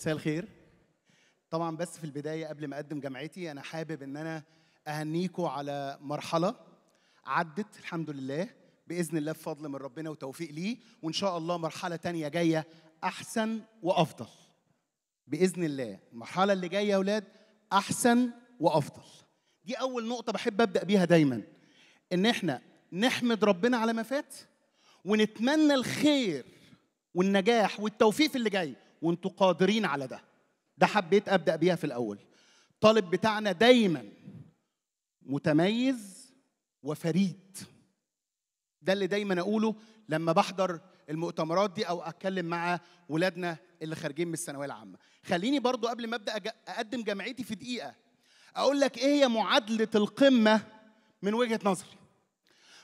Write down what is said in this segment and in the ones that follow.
مساء الخير طبعا بس في البدايه قبل ما اقدم جامعتي انا حابب ان انا اهنيكم على مرحله عدت الحمد لله باذن الله بفضل من ربنا وتوفيق ليه وان شاء الله مرحله تانية جايه احسن وافضل باذن الله المرحله اللي جايه يا اولاد احسن وافضل دي اول نقطه بحب ابدا بيها دايما ان احنا نحمد ربنا على ما فات ونتمنى الخير والنجاح والتوفيق في اللي جاي وانتوا قادرين على ده ده حبيت ابدا بيها في الاول الطالب بتاعنا دايما متميز وفريد ده اللي دايما اقوله لما بحضر المؤتمرات دي او اتكلم مع ولادنا اللي خارجين من الثانويه العامه خليني برضو قبل ما ابدا اقدم جامعتي في دقيقه اقول لك ايه هي معادله القمه من وجهه نظري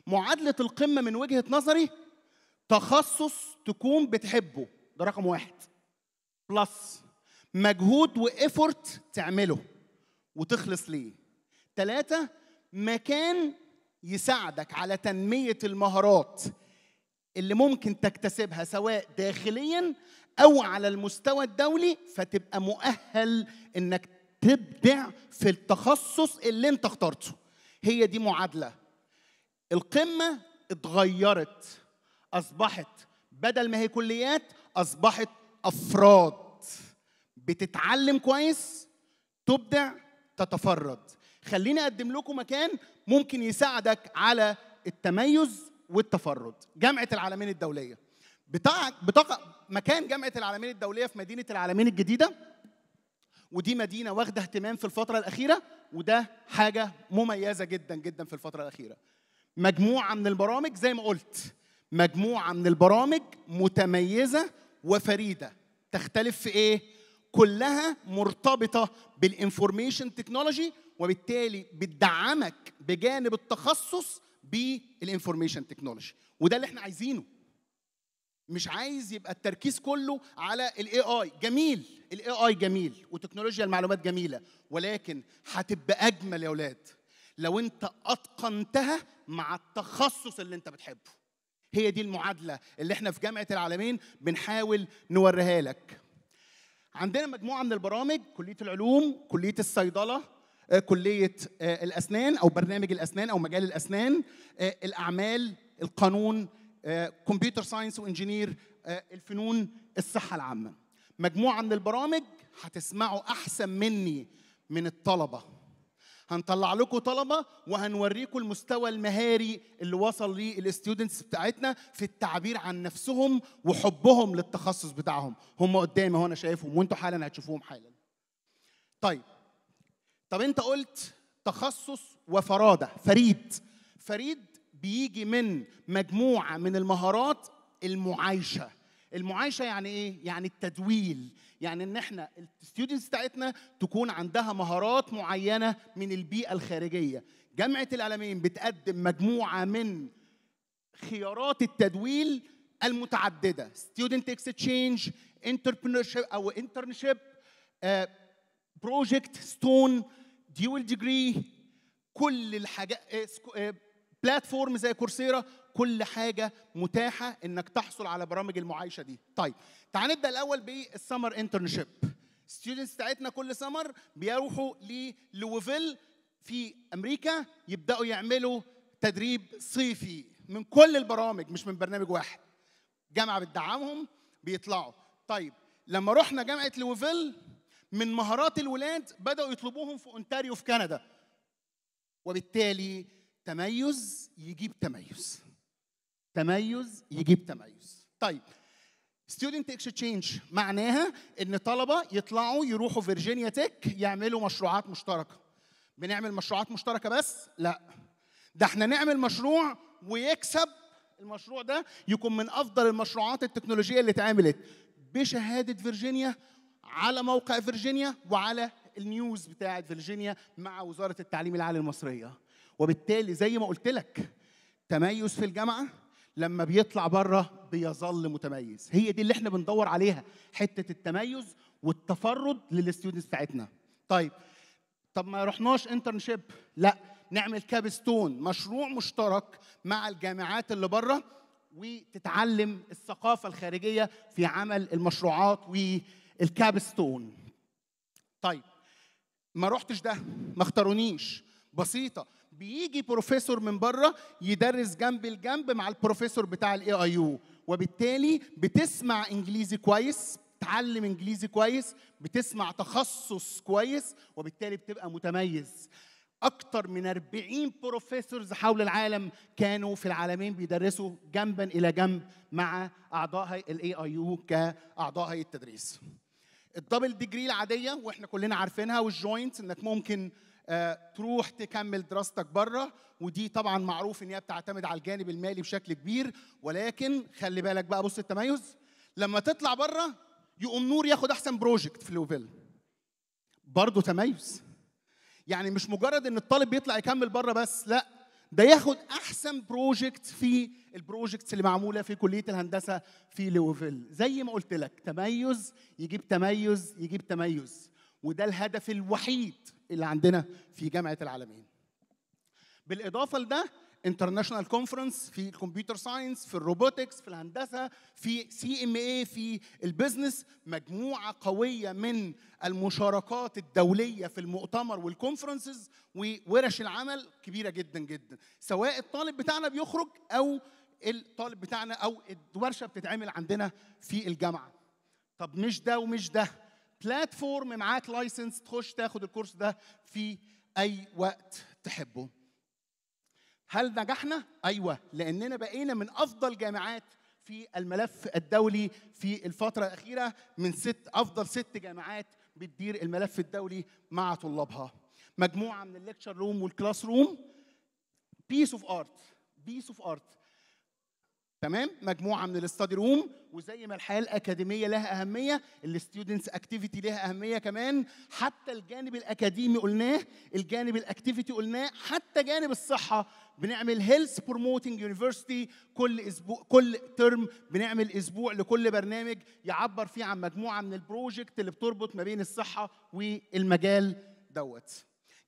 معادله القمه من وجهه نظري تخصص تكون بتحبه ده رقم واحد بلس مجهود وإفورت تعمله وتخلص ليه ثلاثة مكان يساعدك على تنمية المهارات اللي ممكن تكتسبها سواء داخليا أو على المستوى الدولي فتبقى مؤهل إنك تبدع في التخصص اللي أنت اخترته هي دي معادلة القمة اتغيرت أصبحت بدل ما هي كليات أصبحت افراد بتتعلم كويس تبدع تتفرد خليني اقدم لكم مكان ممكن يساعدك على التميز والتفرد جامعه العالمين الدوليه بتاع بتقع مكان جامعه العالمين الدوليه في مدينه العالمين الجديده ودي مدينه واخده اهتمام في الفتره الاخيره وده حاجه مميزه جدا جدا في الفتره الاخيره مجموعه من البرامج زي ما قلت مجموعه من البرامج متميزه وفريده تختلف في ايه كلها مرتبطه بالانفورميشن تكنولوجي وبالتالي بتدعمك بجانب التخصص بالانفورميشن تكنولوجي وده اللي احنا عايزينه مش عايز يبقى التركيز كله على الاي اي جميل الاي اي جميل وتكنولوجيا المعلومات جميله ولكن هتبقى اجمل يا اولاد لو انت اتقنتها مع التخصص اللي انت بتحبه هي دي المعادله اللي احنا في جامعه العالمين بنحاول نوريها لك عندنا مجموعه من البرامج كليه العلوم كليه الصيدله آه، كليه آه، الاسنان او برنامج الاسنان او مجال الاسنان آه، الاعمال القانون كمبيوتر ساينس وانجينير الفنون الصحه العامه مجموعه من البرامج هتسمعوا احسن مني من الطلبه هنطلع لكم طلبه وهنوريكم المستوى المهاري اللي وصل ليه الاستودنتس بتاعتنا في التعبير عن نفسهم وحبهم للتخصص بتاعهم هم قدامي هنا انا شايفهم وانتوا حالا هتشوفوهم حالا طيب طب انت قلت تخصص وفراده فريد فريد بيجي من مجموعه من المهارات المعايشه المعايشه يعني ايه يعني التدويل يعني ان احنا الستودنتس بتاعتنا تكون عندها مهارات معينه من البيئه الخارجيه جامعه العالمين بتقدم مجموعه من خيارات التدويل المتعدده ستودنت اكستشينج انتربرنورشيب او انترنشيب بروجكت ستون ديول ديجري كل الحاجات آه، آه، بلاتفورم زي كورسيرا كل حاجه متاحه انك تحصل على برامج المعايشه دي طيب تعال نبدا الاول بالسمر انترنشيب الستودنتس بتاعتنا كل سمر بيروحوا للوفيل في امريكا يبداوا يعملوا تدريب صيفي من كل البرامج مش من برنامج واحد جامعه بتدعمهم بيطلعوا طيب لما رحنا جامعه لوفيل من مهارات الولاد بداوا يطلبوهم في اونتاريو في كندا وبالتالي تميز يجيب تميز تميز يجيب تميز طيب ستودنت اكسشينج معناها ان طلبه يطلعوا يروحوا فيرجينيا تك يعملوا مشروعات مشتركه بنعمل مشروعات مشتركه بس لا ده احنا نعمل مشروع ويكسب المشروع ده يكون من افضل المشروعات التكنولوجيه اللي اتعملت بشهاده فيرجينيا على موقع فيرجينيا وعلى النيوز بتاعه فيرجينيا مع وزاره التعليم العالي المصريه وبالتالي زي ما قلت لك تميز في الجامعه لما بيطلع بره بيظل متميز هي دي اللي احنا بندور عليها حته التميز والتفرد للستودنتس بتاعتنا طيب طب ما رحناش انترنشيب لا نعمل كابستون مشروع مشترك مع الجامعات اللي بره وتتعلم الثقافه الخارجيه في عمل المشروعات والكابستون طيب ما رحتش ده ما اختارونيش بسيطه بيجي بروفيسور من بره يدرس جنب الجنب مع البروفيسور بتاع الاي اي يو وبالتالي بتسمع انجليزي كويس بتتعلم انجليزي كويس بتسمع تخصص كويس وبالتالي بتبقى متميز اكتر من 40 بروفيسورز حول العالم كانوا في العالمين بيدرسوا جنبا الى جنب مع اعضاء الاي اي يو كاعضاء هيئه التدريس الدبل ديجري العاديه واحنا كلنا عارفينها والجوينت انك ممكن آه، تروح تكمل دراستك بره ودي طبعا معروف ان هي بتعتمد على الجانب المالي بشكل كبير ولكن خلي بالك بقى بص التميز لما تطلع بره يقوم نور ياخد احسن بروجكت في لوفيل برضه تميز يعني مش مجرد ان الطالب بيطلع يكمل بره بس لا ده ياخد احسن بروجكت في البروجكتس اللي معموله في كليه الهندسه في لوفيل زي ما قلت لك تميز يجيب تميز يجيب تميز وده الهدف الوحيد اللي عندنا في جامعه العالمين بالاضافه لده انترناشونال كونفرنس في الكمبيوتر ساينس في الروبوتكس في الهندسه في سي ام اي في البزنس مجموعه قويه من المشاركات الدوليه في المؤتمر والكونفرنسز وورش العمل كبيره جدا جدا سواء الطالب بتاعنا بيخرج او الطالب بتاعنا او الورشه بتتعمل عندنا في الجامعه طب مش ده ومش ده بلاتفورم معاك لايسنس تخش تاخد الكورس ده في اي وقت تحبه هل نجحنا ايوه لاننا بقينا من افضل جامعات في الملف الدولي في الفتره الاخيره من ست افضل ست جامعات بتدير الملف الدولي مع طلابها مجموعه من الليكتشر روم والكلاس روم بيس اوف ارت بيس اوف ارت تمام مجموعه من الاستادي روم وزي ما الحياه الاكاديميه لها اهميه الاستودنتس اكتيفيتي لها اهميه كمان حتى الجانب الاكاديمي قلناه الجانب الاكتيفيتي قلناه حتى جانب الصحه بنعمل هيلث بروموتنج يونيفرسيتي كل اسبوع كل ترم بنعمل اسبوع لكل برنامج يعبر فيه عن مجموعه من البروجكت اللي بتربط ما بين الصحه والمجال دوت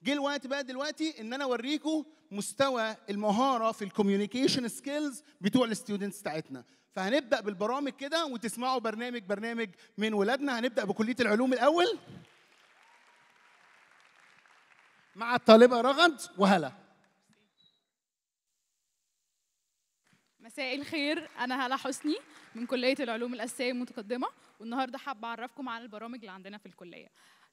جه الوقت بقى دلوقتي ان انا اوريكم مستوى المهاره في الكوميونيكيشن سكيلز بتوع الستودنتس بتاعتنا فهنبدا بالبرامج كده وتسمعوا برنامج برنامج من ولادنا هنبدا بكليه العلوم الاول مع الطالبه رغد وهلا مساء الخير انا هلا حسني من كليه العلوم الاساسيه المتقدمه والنهارده حابه اعرفكم على البرامج اللي عندنا في الكليه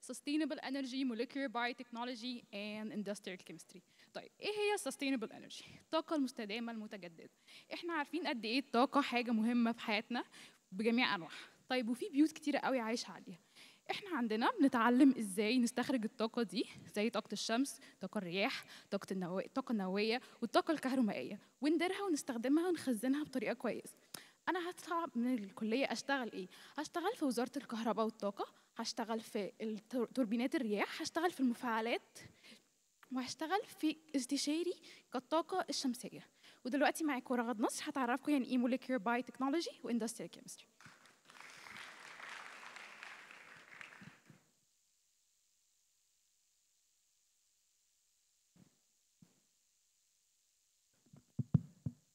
sustainable energy, molecular biotechnology and industrial chemistry. طيب ايه هي sustainable energy؟ الطاقة المستدامة المتجددة. احنا عارفين قد ايه الطاقة حاجة مهمة في حياتنا بجميع انواعها. طيب وفي بيوت كتيرة قوي عايشة عليها. احنا عندنا بنتعلم ازاي نستخرج الطاقه دي زي طاقه الشمس طاقه الرياح طاقه النو... الطاقه النوويه والطاقه الكهرومائيه ونديرها ونستخدمها ونخزنها بطريقه كويسه انا هطلع من الكليه اشتغل ايه هشتغل في وزاره الكهرباء والطاقه هشتغل في توربينات الرياح هشتغل في المفاعلات وهشتغل في استشاري كالطاقة الشمسية ودلوقتي معاكم رغد نصر هتعرفكم يعني ايه باي تكنولوجي واندستريال كيمستري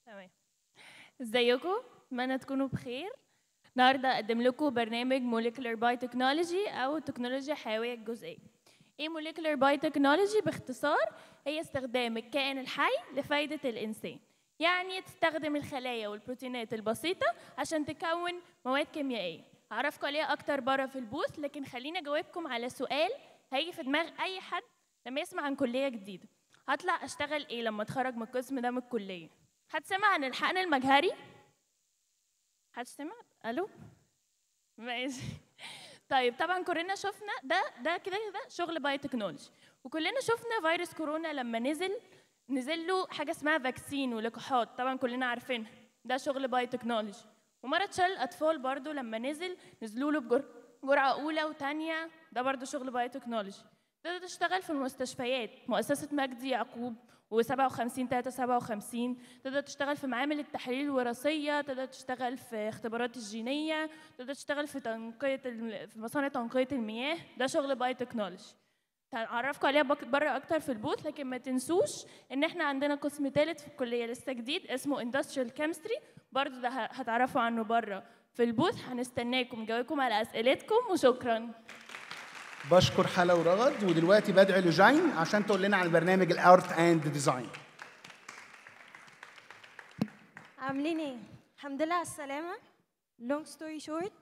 تمام ازيكم اتمنى تكونوا بخير النهارده اقدم لكم برنامج Molecular باي تكنولوجي او تكنولوجيا حيويه الجزئيه ايه Molecular باي تكنولوجي باختصار هي استخدام الكائن الحي لفائده الانسان يعني تستخدم الخلايا والبروتينات البسيطه عشان تكون مواد كيميائيه هعرفكم عليها اكتر بره في البوث لكن خليني اجاوبكم على سؤال هيجي في دماغ اي حد لما يسمع عن كليه جديده هطلع اشتغل ايه لما اتخرج من القسم ده من الكليه هتسمع عن الحقن المجهري هتسمع؟ الو ماشي طيب طبعا كلنا شفنا ده ده كده كده شغل بايوتكنولوجي وكلنا شفنا فيروس كورونا لما نزل نزل له حاجه اسمها فاكسين ولقاحات طبعا كلنا عارفينها ده شغل بايوتكنولوجي ومرض شلل الاطفال برضو لما نزل نزلوا له بجرعه اولى وثانيه ده برضو شغل بايوتكنولوجي ابتدت تشتغل في المستشفيات مؤسسة مجدي يعقوب و57 357 تقدر تشتغل في معامل التحاليل الوراثيه تقدر تشتغل في اختبارات الجينيه تقدر تشتغل في تنقيه في مصانع تنقيه المياه ده شغل باي تكنولوجي هنعرفكم عليها بره اكتر في البوث لكن ما تنسوش ان احنا عندنا قسم ثالث في الكليه لسه جديد اسمه اندستريال كيمستري برضو ده هتعرفوا عنه بره في البوث هنستناكم جاوبكم على اسئلتكم وشكرا بشكر حلا ورغد ودلوقتي بدعي لجين عشان تقول لنا عن برنامج الارت اند ديزاين عاملين ايه الحمد لله على السلامه لونج ستوري شورت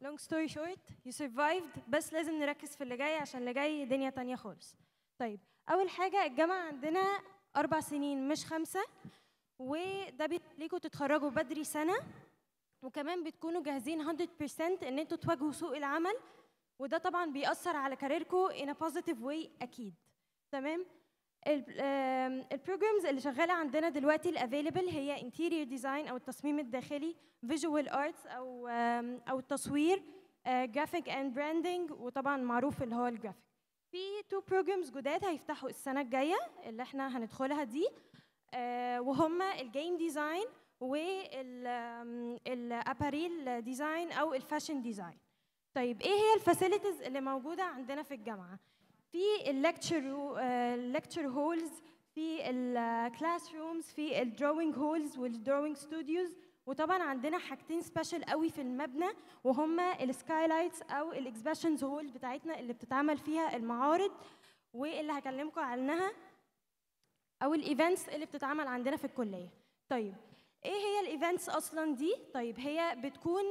لونج ستوري شورت يو سرفايفد بس لازم نركز في اللي جاي عشان اللي جاي دنيا تانية خالص طيب اول حاجه الجامعه عندنا اربع سنين مش خمسه وده بيخليكم تتخرجوا بدري سنه وكمان بتكونوا جاهزين 100% ان انتوا تواجهوا سوق العمل وده طبعا بيأثر على كاريركم in a positive way اكيد تمام البروجرامز اللي شغاله عندنا دلوقتي الافيلبل هي انتيريور ديزاين او التصميم الداخلي فيجوال ارتس او او التصوير جرافيك اند براندنج وطبعا معروف اللي هو الجرافيك في تو بروجرامز جداد هيفتحوا السنه الجايه اللي احنا هندخلها دي وهم الجيم ديزاين والاباريل ديزاين او الفاشن ديزاين طيب ايه هي الفاسيلتيز اللي موجوده عندنا في الجامعه في الليكتشر الليكتشر هولز في الكلاس آه، رومز في الدروينج هولز والدروينج ستوديوز وطبعا عندنا حاجتين سبيشال قوي في المبنى وهما السكاي لايتس او الاكسبشنز هول بتاعتنا اللي بتتعمل فيها المعارض واللي هكلمكم عنها او الايفنتس اللي بتتعمل عندنا في الكليه طيب ايه هي الايفنتس اصلا دي طيب هي بتكون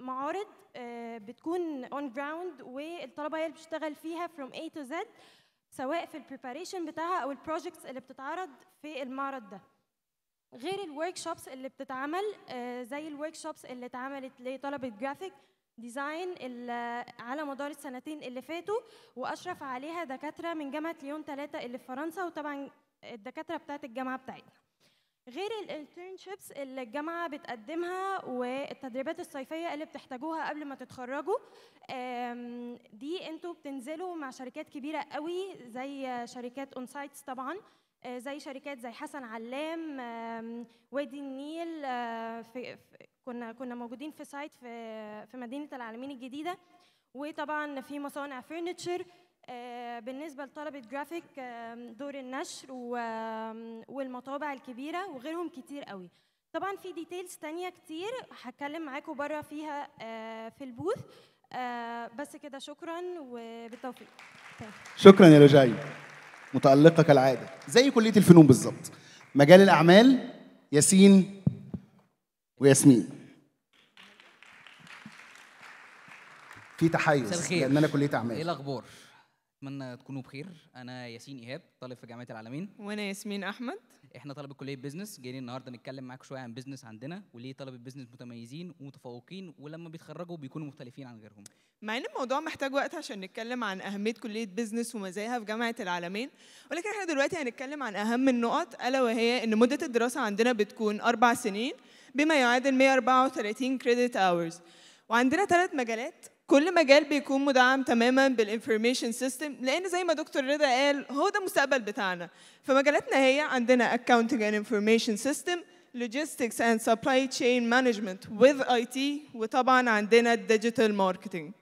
معارض آه، بتكون اون جراوند والطلبه هي اللي بتشتغل فيها from A to Z سواء في البريباريشن بتاعها او البروجكتس اللي بتتعرض في المعرض ده غير الورك شوبس اللي بتتعمل آه، زي الورك شوبس اللي اتعملت لطلبه جرافيك ديزاين على مدار السنتين اللي فاتوا واشرف عليها دكاتره من جامعه ليون 3 اللي في فرنسا وطبعا الدكاتره بتاعت الجامعه بتاعتنا غير الانترنشيبس اللي الجامعه بتقدمها والتدريبات الصيفيه اللي بتحتاجوها قبل ما تتخرجوا دي انتوا بتنزلوا مع شركات كبيره قوي زي شركات اون سايتس طبعا آه، زي شركات زي حسن علام وادي النيل آه، في كنا كنا موجودين في سايت في في مدينه العالمين الجديده وطبعا في مصانع فرنتشر آه، بالنسبه لطلبه جرافيك دور النشر والمطابع الكبيره وغيرهم كتير قوي طبعا في ديتيلز تانية كتير هتكلم معاكم بره فيها آه، في البوث آه، بس كده شكرا وبالتوفيق شكرا يا رجاي متألقة كالعادة زي كلية الفنون بالظبط مجال الأعمال ياسين وياسمين في تحيز لأن أنا كلية أعمال إيه الأخبار؟ اتمنى تكونوا بخير انا ياسين ايهاب طالب في جامعه العالمين وانا ياسمين احمد احنا طلبه كليه بيزنس جايين النهارده نتكلم معاك شويه عن بيزنس عندنا وليه طلبه بيزنس متميزين ومتفوقين ولما بيتخرجوا بيكونوا مختلفين عن غيرهم مع ان الموضوع محتاج وقت عشان نتكلم عن اهميه كليه بيزنس ومزاياها في جامعه العالمين ولكن احنا دلوقتي هنتكلم عن اهم النقط الا وهي ان مده الدراسه عندنا بتكون اربع سنين بما يعادل 134 كريدت اورز وعندنا ثلاث مجالات كل مجال بيكون مدعم تماما بالانفورميشن سيستم لان زي ما دكتور رضا قال هو ده المستقبل بتاعنا فمجالاتنا هي عندنا اكاونتنج اند انفورميشن سيستم logistics and supply chain management with IT وطبعا عندنا الديجيتال ماركتنج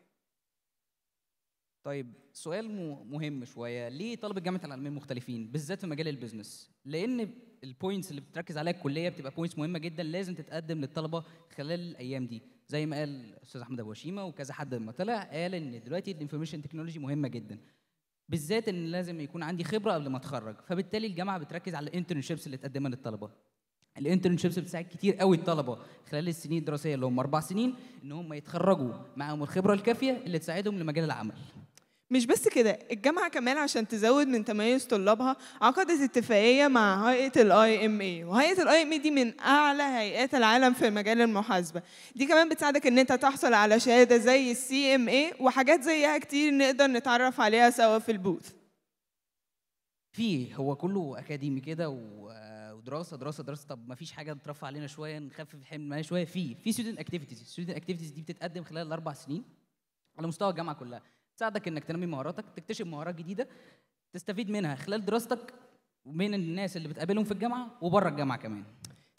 طيب سؤال مهم شويه ليه طلبه جامعه العلمين مختلفين بالذات في مجال البيزنس لان البوينتس اللي بتركز عليها الكليه بتبقى بوينتس مهمه جدا لازم تتقدم للطلبه خلال الايام دي زي ما قال الاستاذ احمد ابو هشيمه وكذا حد لما طلع قال ان دلوقتي الانفورميشن تكنولوجي مهمه جدا بالذات ان لازم يكون عندي خبره قبل ما اتخرج فبالتالي الجامعه بتركز على الانترنشيبس اللي تقدمها للطلبه الانترنشيبس بتساعد كتير قوي الطلبه خلال السنين الدراسيه اللي هم اربع سنين ان هم يتخرجوا معاهم الخبره الكافيه اللي تساعدهم لمجال العمل مش بس كده الجامعة كمان عشان تزود من تميز طلابها عقدت اتفاقية مع هيئة الاي ام اي وهيئة الاي ام اي دي من أعلى هيئات العالم في مجال المحاسبة دي كمان بتساعدك إن أنت تحصل على شهادة زي السي ام اي وحاجات زيها كتير نقدر نتعرف عليها سوا في البوث في هو كله أكاديمي كده و دراسه دراسه دراسه طب ما فيش حاجه نترفع علينا شويه نخفف الحمل معانا شويه في في ستودنت اكتيفيتيز الستودنت اكتيفيتيز دي بتتقدم خلال الاربع سنين على مستوى الجامعه كلها تساعدك انك تنمي مهاراتك تكتشف مهارات جديده تستفيد منها خلال دراستك وبين الناس اللي بتقابلهم في الجامعه وبره الجامعه كمان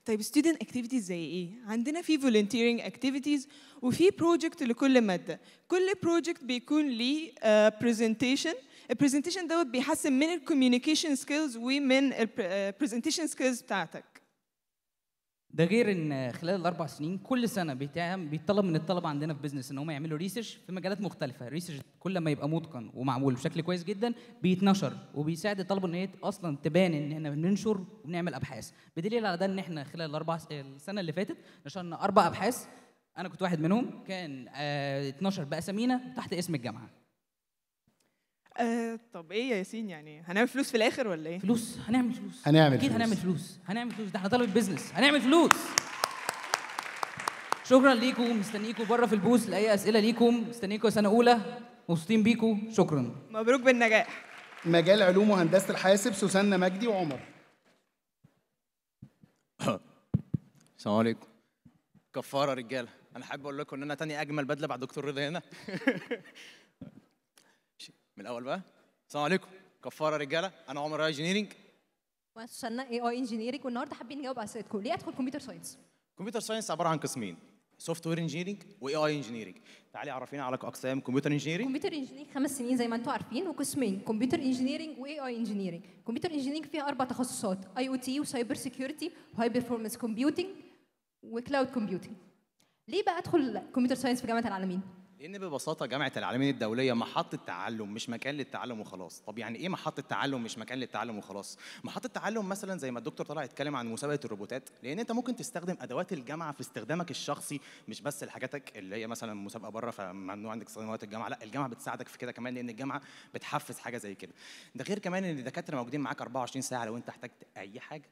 طيب student activities زي ايه؟ عندنا في volunteering activities وفي project لكل مادة، كل project بيكون ليه uh, presentation، البرزنتيشن دوت بيحسن من الكوميونيكيشن سكيلز ومن البرزنتيشن سكيلز آه، بتاعتك. ده غير ان خلال الاربع سنين كل سنه بيتعم بيطلب من الطلبه عندنا في بزنس ان هم يعملوا ريسيرش في مجالات مختلفه الريسيرش كل ما يبقى متقن ومعمول بشكل كويس جدا بيتنشر وبيساعد الطلبه ان هي اصلا تبان ان احنا بننشر وبنعمل ابحاث بدليل على ده ان احنا خلال الاربع السنه اللي فاتت نشرنا اربع ابحاث انا كنت واحد منهم كان آه، اتنشر باسامينا تحت اسم الجامعه آه، طب ايه يا ياسين يعني هنعمل فلوس في الاخر ولا ايه؟ فلوس هنعمل فلوس هنعمل اكيد هنعمل فلوس هنعمل فلوس ده احنا طلبه بيزنس هنعمل فلوس شكرا ليكم مستنيكم بره في البوس لاي اسئله ليكم مستنيكم سنه اولى مبسوطين بيكم شكرا مبروك بالنجاح مجال علوم وهندسه الحاسب سوسنة مجدي وعمر السلام عليكم كفاره رجاله انا حابب اقول لكم ان انا تاني اجمل بدله بعد دكتور رضا هنا من الاول بقى السلام عليكم كفاره رجاله انا عمر اي انجينيرنج وصلنا اي اي انجينيرنج والنهارده حابين نجاوب على اسئلتكم ليه ادخل كمبيوتر ساينس كمبيوتر ساينس عباره عن قسمين سوفت وير انجينيرنج واي اي انجينيرنج تعالي عرفينا على اقسام كمبيوتر انجينيرنج كمبيوتر انجينيرنج خمس سنين زي ما انتم عارفين وقسمين كمبيوتر انجينيرنج واي اي انجينيرنج كمبيوتر انجينيرنج فيها اربع تخصصات اي او تي وسايبر سيكيورتي وهاي بيرفورمانس كومبيوتنج وكلاود كومبيوتنج ليه بقى ادخل كمبيوتر ساينس في جامعه العالمين لان ببساطه جامعه العالمين الدوليه محطه تعلم مش مكان للتعلم وخلاص طب يعني ايه محطه تعلم مش مكان للتعلم وخلاص محطه تعلم مثلا زي ما الدكتور طلع يتكلم عن مسابقه الروبوتات لان انت ممكن تستخدم ادوات الجامعه في استخدامك الشخصي مش بس لحاجاتك اللي هي مثلا مسابقه بره فممنوع عندك استخدام ادوات الجامعه لا الجامعه بتساعدك في كده كمان لان الجامعه بتحفز حاجه زي كده ده غير كمان ان الدكاتره موجودين معاك 24 ساعه لو انت احتجت اي حاجه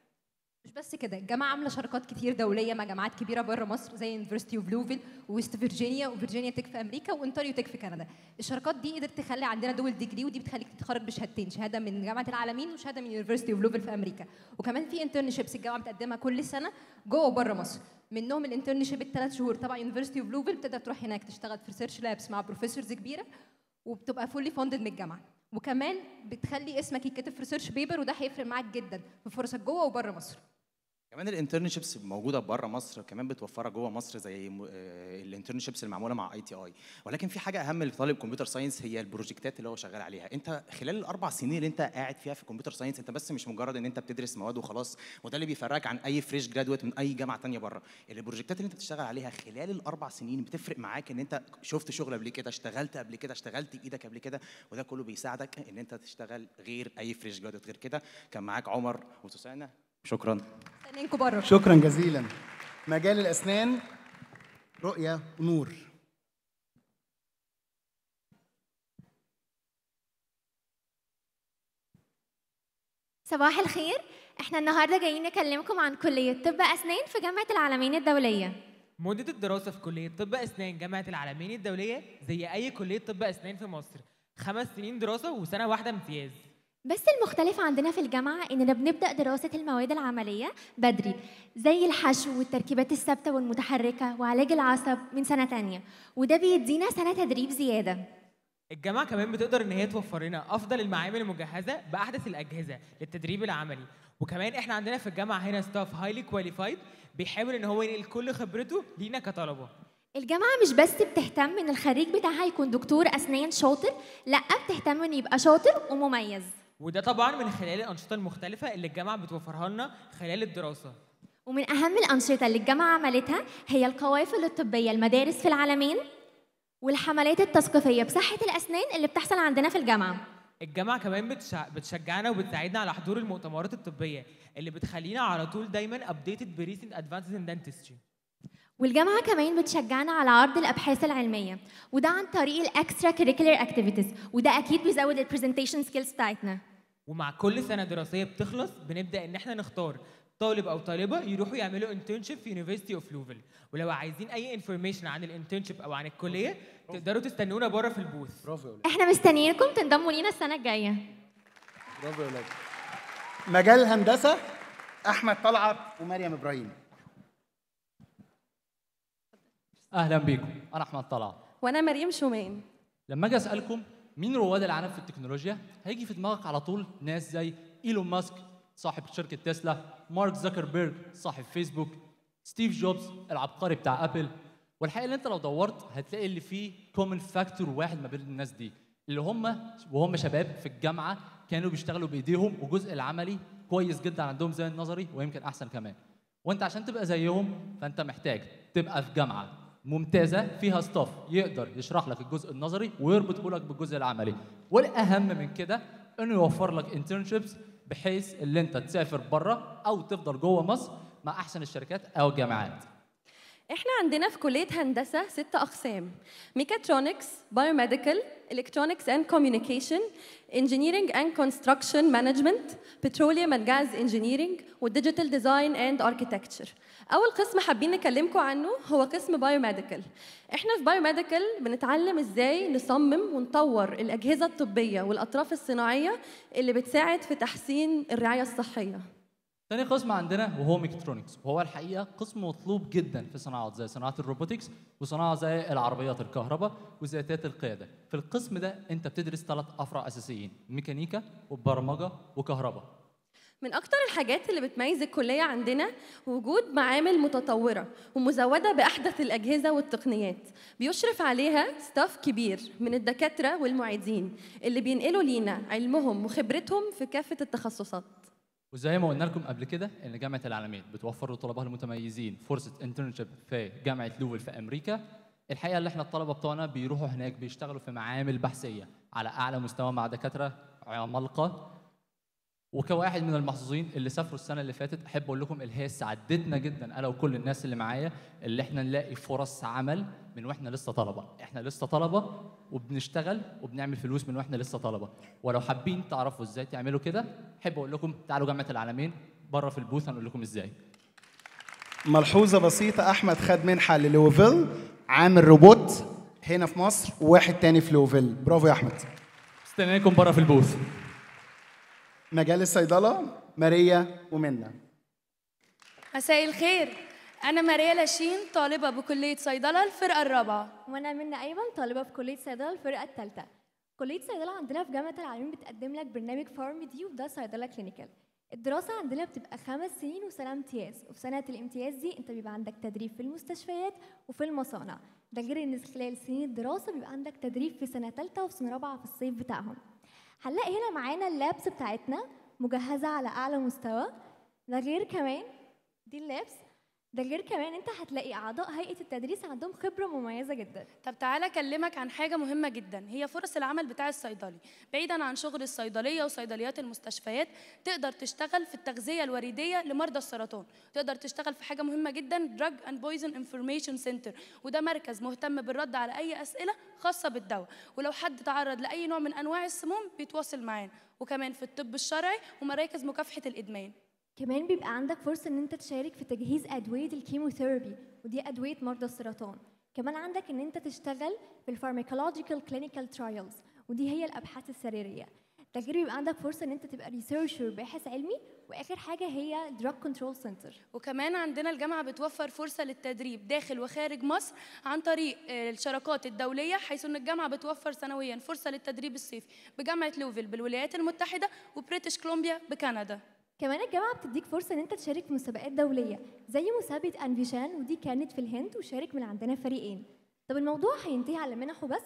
مش بس كده الجامعه عامله شراكات كتير دوليه مع جامعات كبيره بره مصر زي يونيفرستي اوف لوفيل وويست فيرجينيا وفيرجينيا تك في امريكا وانتاريو تك في كندا الشراكات دي قدرت تخلي عندنا دول ديجري ودي بتخليك تتخرج بشهادتين شهاده من جامعه العالمين وشهاده من يونيفرستي اوف لوفيل في امريكا وكمان في انترنشيبس الجامعه بتقدمها كل سنه جوه وبره مصر منهم الانترنشيب الثلاث شهور تبع يونيفرستي اوف لوفيل بتقدر تروح هناك تشتغل في ريسيرش لابس مع بروفيسورز كبيره وبتبقى فولي فاندد من الجامعه وكمان بتخلي اسمك يتكتب في ريسيرش بيبر وده هيفرق معاك جدا في فرصك جوه وبره مصر كمان الانترنشيبس موجوده بره مصر كمان بتوفرها جوه مصر زي آه، الانترنشيبس المعموله مع اي تي اي ولكن في حاجه اهم لطالب كمبيوتر ساينس هي البروجكتات اللي هو شغال عليها انت خلال الاربع سنين اللي انت قاعد فيها في كمبيوتر ساينس انت بس مش مجرد ان انت بتدرس مواد وخلاص وده اللي بيفرقك عن اي فريش جرادويت من اي جامعه ثانيه بره البروجكتات اللي انت بتشتغل عليها خلال الاربع سنين بتفرق معاك ان انت شفت شغل قبل كده اشتغلت قبل كده اشتغلت ايدك قبل كده وده كله بيساعدك ان انت تشتغل غير اي فريش جرادويت غير كده كان معاك عمر وسوسانه شكرا عينينكم بره شكرا جزيلا مجال الاسنان رؤيه ونور صباح الخير احنا النهارده جايين نكلمكم عن كليه طب اسنان في جامعه العالمين الدوليه مدة الدراسة في كلية طب أسنان جامعة العالمين الدولية زي أي كلية طب أسنان في مصر خمس سنين دراسة وسنة واحدة امتياز بس المختلف عندنا في الجامعة إننا بنبدأ دراسة المواد العملية بدري زي الحشو والتركيبات الثابتة والمتحركة وعلاج العصب من سنة تانية وده بيدينا سنة تدريب زيادة الجامعة كمان بتقدر إن هي توفر لنا أفضل المعامل المجهزة بأحدث الأجهزة للتدريب العملي وكمان إحنا عندنا في الجامعة هنا ستاف هايلي كواليفايد بيحاول إن هو ينقل كل خبرته لينا كطلبة الجامعة مش بس بتهتم إن الخريج بتاعها يكون دكتور أسنان شاطر لأ بتهتم إنه يبقى شاطر ومميز وده طبعا من خلال الأنشطة المختلفة اللي الجامعة بتوفرها لنا خلال الدراسة ومن أهم الأنشطة اللي الجامعة عملتها هي القوافل الطبية المدارس في العالمين والحملات التثقيفية بصحة الأسنان اللي بتحصل عندنا في الجامعة الجامعة كمان بتشجعنا وبتساعدنا على حضور المؤتمرات الطبية اللي بتخلينا على طول دايما ابديتد بريسنت ادفانسز ان دنتستري والجامعة كمان بتشجعنا على عرض الأبحاث العلمية وده عن طريق الإكسترا كريكولر أكتيفيتيز وده أكيد بيزود البرزنتيشن سكيلز بتاعتنا ومع كل سنه دراسيه بتخلص بنبدا ان احنا نختار طالب او طالبه يروحوا يعملوا انترنشيب في يونيفرستي اوف لوفل ولو عايزين اي انفورميشن عن الانترنشيب او عن الكليه تقدروا تستنونا بره في البوث برافو احنا مستنيينكم تنضموا لينا السنه الجايه برافو يا مجال الهندسه احمد طلعت ومريم ابراهيم اهلا بيكم انا احمد طلعت وانا مريم شومان لما اجي اسالكم مين رواد العالم في التكنولوجيا هيجي في دماغك على طول ناس زي ايلون ماسك صاحب شركه تسلا مارك زكربيرج صاحب فيسبوك ستيف جوبز العبقري بتاع ابل والحقيقه اللي انت لو دورت هتلاقي اللي فيه كومن فاكتور واحد ما بين الناس دي اللي هم وهم شباب في الجامعه كانوا بيشتغلوا بايديهم وجزء العملي كويس جدا عندهم زي النظري ويمكن احسن كمان وانت عشان تبقى زيهم فانت محتاج تبقى في جامعه ممتازه فيها ستاف يقدر يشرح لك الجزء النظري ويربطه لك بالجزء العملي والاهم من كده انه يوفر لك انترنشيبس بحيث ان انت تسافر بره او تفضل جوه مصر مع احسن الشركات او الجامعات احنا عندنا في كليه هندسه ست اقسام ميكاترونكس بايوميديكال الكترونكس اند كوميونيكيشن انجينيرنج اند كونستراكشن مانجمنت بتروليوم اند جاز انجينيرنج والديجيتال ديزاين اند اركيتكتشر اول قسم حابين نكلمكم عنه هو قسم بايوميديكال احنا في بايوميديكال بنتعلم ازاي نصمم ونطور الاجهزه الطبيه والاطراف الصناعيه اللي بتساعد في تحسين الرعايه الصحيه تاني قسم عندنا وهو ميكاترونكس وهو الحقيقه قسم مطلوب جدا في صناعات زي صناعه الروبوتكس وصناعه زي العربيات الكهرباء وذاتات القياده في القسم ده انت بتدرس ثلاث افرع اساسيين ميكانيكا وبرمجه وكهرباء من أكتر الحاجات اللي بتميز الكلية عندنا وجود معامل متطورة ومزودة بأحدث الأجهزة والتقنيات بيشرف عليها ستاف كبير من الدكاترة والمعيدين اللي بينقلوا لينا علمهم وخبرتهم في كافة التخصصات وزي ما قلنا لكم قبل كده ان جامعه العالمين بتوفر لطلابها المتميزين فرصه انترنشيب في جامعه لوفل في امريكا الحقيقه اللي احنا الطلبه بتوعنا بيروحوا هناك بيشتغلوا في معامل بحثيه على اعلى مستوى مع دكاتره عمالقه وكواحد من المحظوظين اللي سافروا السنه اللي فاتت احب اقول لكم اللي هي ساعدتنا جدا انا وكل الناس اللي معايا اللي احنا نلاقي فرص عمل من واحنا لسه طلبه احنا لسه طلبه وبنشتغل وبنعمل فلوس من واحنا لسه طلبه ولو حابين تعرفوا ازاي تعملوا كده احب اقول لكم تعالوا جامعه العالمين بره في البوث هنقول لكم ازاي ملحوظه بسيطه احمد خد منحه للوفيل عامل روبوت هنا في مصر وواحد تاني في لوفيل برافو يا احمد استنيكم بره في البوث مجال الصيدلة ماريا ومنى مساء الخير أنا ماريا لاشين طالبة بكلية صيدلة الفرقة الرابعة وأنا منى أيمن طالبة بكلية صيدلة الفرقة الثالثة كلية صيدلة عندنا في جامعة العالمين بتقدم لك برنامج فارم دي وده صيدلة كلينيكال الدراسة عندنا بتبقى خمس سنين وسنة امتياز وفي سنة الامتياز دي انت بيبقى عندك تدريب في المستشفيات وفي المصانع ده غير ان خلال سنين الدراسة بيبقى عندك تدريب في سنة تالتة وفي سنة رابعة في الصيف بتاعهم هنلاقي هنا معانا اللابس بتاعتنا مجهزة على أعلى مستوى ده غير كمان دي اللابس ده غير كمان انت هتلاقي اعضاء هيئه التدريس عندهم خبره مميزه جدا طب تعالى اكلمك عن حاجه مهمه جدا هي فرص العمل بتاع الصيدلي بعيدا عن شغل الصيدليه وصيدليات المستشفيات تقدر تشتغل في التغذيه الوريديه لمرضى السرطان تقدر تشتغل في حاجه مهمه جدا دراج اند بويزن انفورميشن سنتر وده مركز مهتم بالرد على اي اسئله خاصه بالدواء ولو حد تعرض لاي نوع من انواع السموم بيتواصل معانا وكمان في الطب الشرعي ومراكز مكافحه الادمان كمان بيبقى عندك فرصه ان انت تشارك في تجهيز ادويه الكيموثيرابي ودي ادويه مرضى السرطان كمان عندك ان انت تشتغل في الفارماكولوجيكال كلينيكال ترايلز ودي هي الابحاث السريريه تغيير بيبقى عندك فرصه ان انت تبقى ريسيرشر باحث علمي واخر حاجه هي دراج كنترول سنتر وكمان عندنا الجامعه بتوفر فرصه للتدريب داخل وخارج مصر عن طريق آه، الشراكات الدوليه حيث ان الجامعه بتوفر سنويا فرصه للتدريب الصيفي بجامعه لوفيل بالولايات المتحده وبريتش كولومبيا بكندا كمان الجامعة بتديك فرصة إن أنت تشارك في مسابقات دولية زي مسابقة أنفيشان ودي كانت في الهند وشارك من عندنا فريقين طب الموضوع هينتهي على منح وبس؟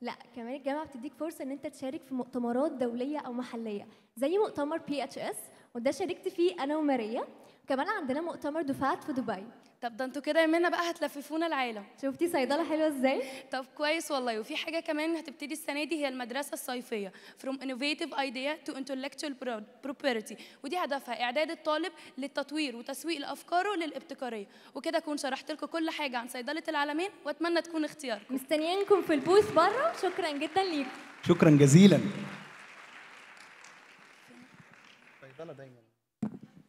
لا كمان الجامعة بتديك فرصة إن أنت تشارك في مؤتمرات دولية أو محلية زي مؤتمر بي اتش اس وده شاركت فيه أنا وماريا كمان عندنا مؤتمر دفعات في دبي طب ده انتوا كده يا منى بقى هتلففونا العالم شفتي صيدله حلوه ازاي طب كويس والله وفي حاجه كمان هتبتدي السنه دي هي المدرسه الصيفيه from innovative idea to intellectual property ودي هدفها اعداد الطالب للتطوير وتسويق لافكاره للابتكاريه وكده اكون شرحت لكم كل حاجه عن صيدله العالمين واتمنى تكون اختياركم مستنيينكم في البوث بره شكرا جدا ليكم شكرا جزيلا صيدله دايما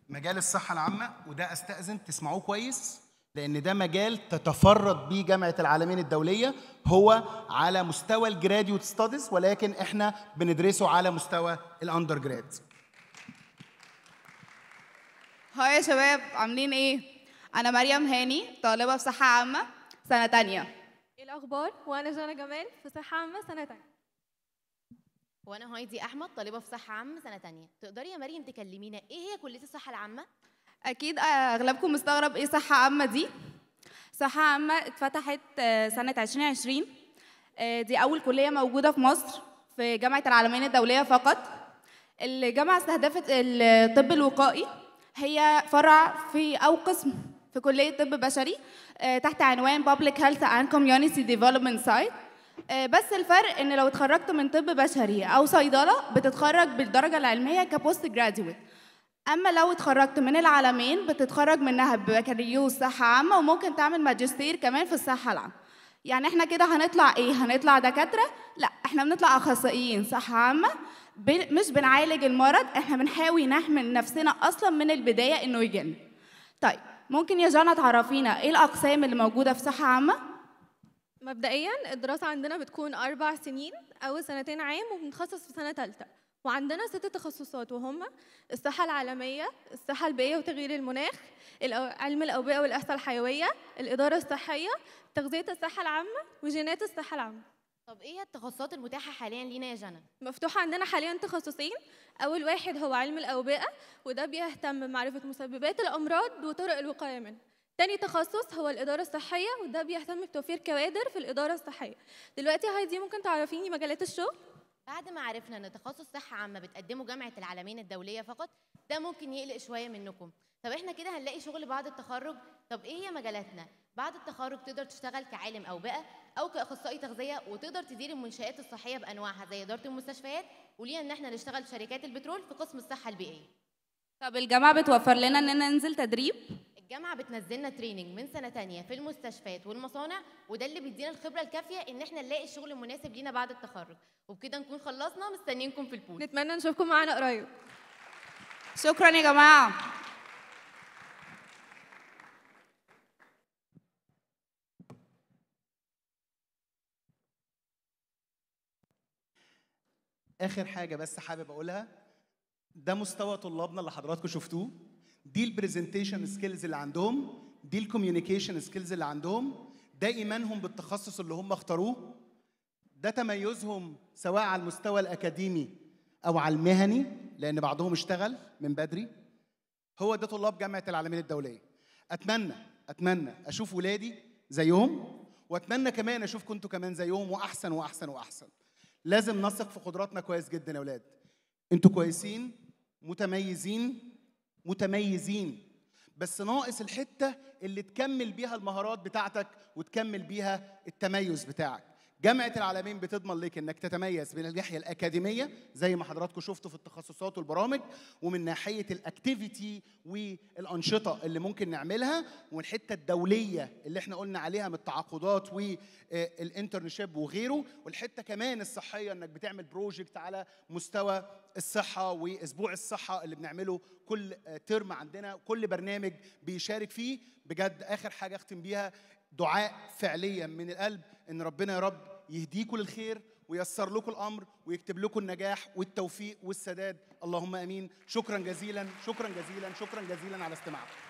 مجال الصحة العامة وده أستأذن تسمعوه كويس لأن ده مجال تتفرد بيه جامعة العالمين الدولية هو على مستوى الجراديوت ستاديز ولكن إحنا بندرسه على مستوى الأندر جراد. هاي يا شباب عاملين إيه؟ أنا مريم هاني طالبة في صحة عامة سنة تانية. إيه الأخبار؟ وأنا جانا جمال في صحة عامة سنة تانية. وانا هايدي احمد طالبه في صحه عامه سنه تانية تقدري يا مريم تكلمينا ايه هي كليه الصحه العامه اكيد آه، اغلبكم مستغرب ايه صحه عامه دي صحه عامه اتفتحت آه، سنه 2020 آه، دي اول كليه موجوده في مصر في جامعه العالمين الدوليه فقط الجامعه استهدفت الطب الوقائي هي فرع في او قسم في كليه طب بشري تحت عنوان Public Health and Community Development Site آه، بس الفرق ان لو اتخرجت من طب بشري او صيدله بتتخرج بالدرجه العلميه كبوست جراديويت اما لو اتخرجت من العالمين بتتخرج منها ببكالوريوس صحه عامه وممكن تعمل ماجستير كمان في الصحه العامه يعني احنا كده هنطلع ايه هنطلع دكاتره لا احنا بنطلع اخصائيين صحه عامه مش بنعالج المرض احنا بنحاول نحمل نفسنا اصلا من البدايه انه يجن طيب ممكن يا جانا تعرفينا ايه الاقسام اللي موجوده في صحه عامه مبدئيا الدراسة عندنا بتكون أربع سنين أول سنتين عام وبنتخصص في سنة ثالثة وعندنا ست تخصصات وهم الصحة العالمية، الصحة البيئية وتغيير المناخ، علم الأوبئة والإحصاء الحيوية، الإدارة الصحية، تغذية الصحة العامة، وجينات الصحة العامة. طب ايه التخصصات المتاحة حاليا لينا يا جنى؟ مفتوحة عندنا حاليا تخصصين، أول واحد هو علم الأوبئة وده بيهتم بمعرفة مسببات الأمراض وطرق الوقاية منها. تاني تخصص هو الإدارة الصحية وده بيهتم بتوفير كوادر في الإدارة الصحية دلوقتي هايدي ممكن تعرفيني مجالات الشغل بعد ما عرفنا ان تخصص صحه عامه بتقدمه جامعه العالمين الدوليه فقط ده ممكن يقلق شويه منكم طب احنا كده هنلاقي شغل بعد التخرج طب ايه هي مجالاتنا بعد التخرج تقدر تشتغل كعالم اوبئه او كاخصائي تغذيه وتقدر تدير المنشات الصحيه بانواعها زي اداره المستشفيات ولينا ان احنا نشتغل في شركات البترول في قسم الصحه البيئيه طب الجامعه بتوفر لنا اننا ننزل تدريب الجامعه بتنزلنا تريننج من سنه تانية في المستشفيات والمصانع وده اللي بيدينا الخبره الكافيه ان احنا نلاقي الشغل المناسب لينا بعد التخرج وبكده نكون خلصنا مستنيينكم في البول نتمنى نشوفكم معانا قريب شكرا يا جماعه اخر حاجه بس حابب اقولها ده مستوى طلابنا اللي حضراتكم شفتوه دي البرزنتيشن سكيلز اللي عندهم دي الكوميونيكيشن سكيلز اللي عندهم ده ايمانهم بالتخصص اللي هم اختاروه ده تميزهم سواء على المستوى الاكاديمي او على المهني لان بعضهم اشتغل من بدري هو ده طلاب جامعه العالمين الدوليه اتمنى اتمنى اشوف ولادي زيهم واتمنى كمان اشوفكم انتوا كمان زيهم واحسن واحسن واحسن لازم نثق في قدراتنا كويس جدا يا اولاد انتوا كويسين متميزين متميزين بس ناقص الحته اللي تكمل بيها المهارات بتاعتك وتكمل بيها التميز بتاعك جامعه العالمين بتضمن لك انك تتميز من الناحيه الاكاديميه زي ما حضراتكم شفتوا في التخصصات والبرامج ومن ناحيه الاكتيفيتي والانشطه اللي ممكن نعملها والحته الدوليه اللي احنا قلنا عليها من التعاقدات والانترنشيب وغيره والحته كمان الصحيه انك بتعمل بروجكت على مستوى الصحه واسبوع الصحه اللي بنعمله كل ترم عندنا كل برنامج بيشارك فيه بجد اخر حاجه اختم بيها دعاء فعليا من القلب ان ربنا يا رب يهديكم للخير وييسر لكم الامر ويكتب لكم النجاح والتوفيق والسداد اللهم امين شكرا جزيلا شكرا جزيلا شكرا جزيلا على استماعكم